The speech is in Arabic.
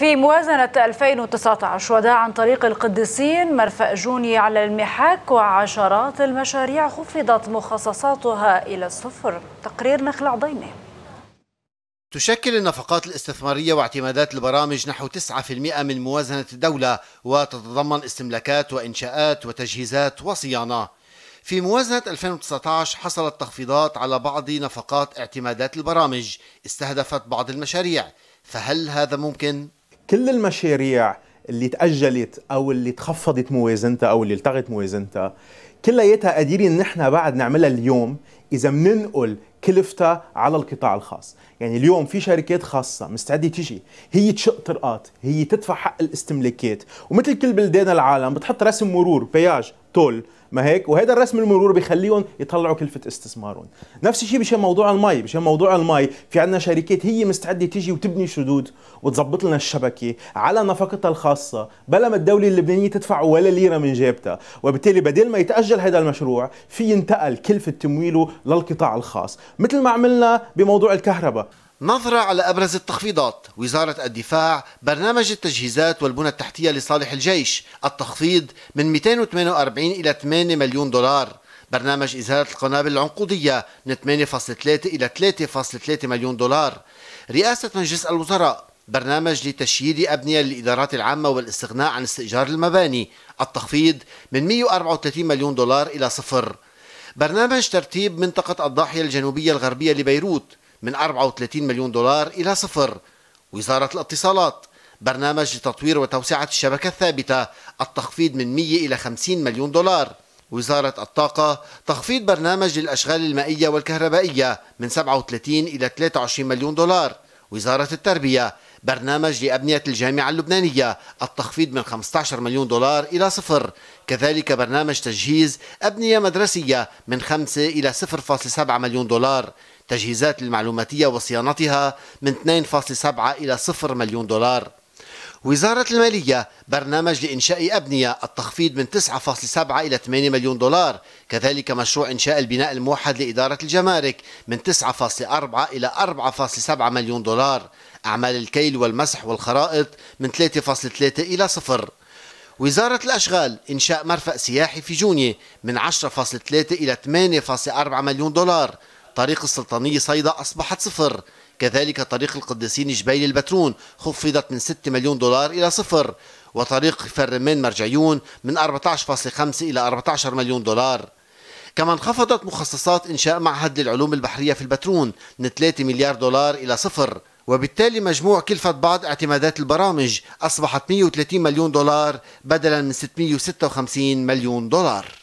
في موازنة 2019 وداع عن طريق القديسين مرفأ جوني على المحاك وعشرات المشاريع خفضت مخصصاتها إلى الصفر تقرير نخل عضيمه تشكل النفقات الاستثمارية واعتمادات البرامج نحو 9% من موازنة الدولة وتتضمن استملاكات وإنشاءات وتجهيزات وصيانة في موازنة 2019 حصلت تخفيضات على بعض نفقات اعتمادات البرامج استهدفت بعض المشاريع فهل هذا ممكن؟ كل المشاريع اللي تأجلت أو اللي تخفضت موازنتها أو اللي التغت موازنتها كلياتها قادرين نحن بعد نعملها اليوم إذا بننقل كلفتها على القطاع الخاص يعني اليوم في شركات خاصة مستعدة تيجي هي تشق طرقات هي تدفع حق الاستملاكات ومثل كل بلدان العالم بتحط رسم مرور بياج تول ما هيك وهذا الرسم المرور بخليهم يطلعوا كلفه استثمارهم نفس الشيء بشان موضوع المي بشان موضوع المي في عندنا شركات هي مستعده تيجي وتبني شدود وتظبط لنا الشبكه على نفقتها الخاصه بلا ما الدوله اللبنانيه تدفع ولا ليره من جيبتها وبالتالي بدل ما يتاجل هذا المشروع في ينتقل كلفه تمويله للقطاع الخاص مثل ما عملنا بموضوع الكهرباء نظرة على أبرز التخفيضات وزارة الدفاع برنامج التجهيزات والبنى التحتية لصالح الجيش التخفيض من 248 إلى 8 مليون دولار برنامج إزالة القنابل العنقودية من 8.3 إلى 3.3 مليون دولار رئاسة مجلس الوزراء برنامج لتشييد أبنية للإدارات العامة والاستغناء عن استئجار المباني التخفيض من 134 مليون دولار إلى صفر برنامج ترتيب منطقة الضاحية الجنوبية الغربية لبيروت من 34 مليون دولار إلى صفر وزارة الاتصالات برنامج لتطوير وتوسعة الشبكة الثابتة التخفيض من 100 إلى 50 مليون دولار وزارة الطاقة تخفيض برنامج للأشغال المائية والكهربائية من 37 إلى 23 مليون دولار وزارة التربية برنامج لأبنية الجامعة اللبنانية التخفيض من 15 مليون دولار إلى صفر كذلك برنامج تجهيز أبنية مدرسية من 5 إلى 0.7 مليون دولار تجهيزات المعلوماتية وصيانتها من 2.7 إلى 0 مليون دولار وزارة المالية برنامج لإنشاء أبنية التخفيض من 9.7 إلى 8 مليون دولار كذلك مشروع إنشاء البناء الموحد لإدارة الجمارك من 9.4 إلى 4.7 مليون دولار أعمال الكيل والمسح والخرائط من 3.3 إلى صفر وزارة الأشغال إنشاء مرفأ سياحي في جونية من 10.3 إلى 8.4 مليون دولار طريق السلطانية صيدا أصبحت صفر كذلك طريق القديسين جبيل البترون خفضت من 6 مليون دولار إلى صفر وطريق فرمان مرجعيون من 14.5 إلى 14 مليون دولار كما انخفضت مخصصات إنشاء معهد للعلوم البحرية في البترون من 3 مليار دولار إلى صفر وبالتالي مجموع كلفة بعض اعتمادات البرامج أصبحت 130 مليون دولار بدلا من 656 مليون دولار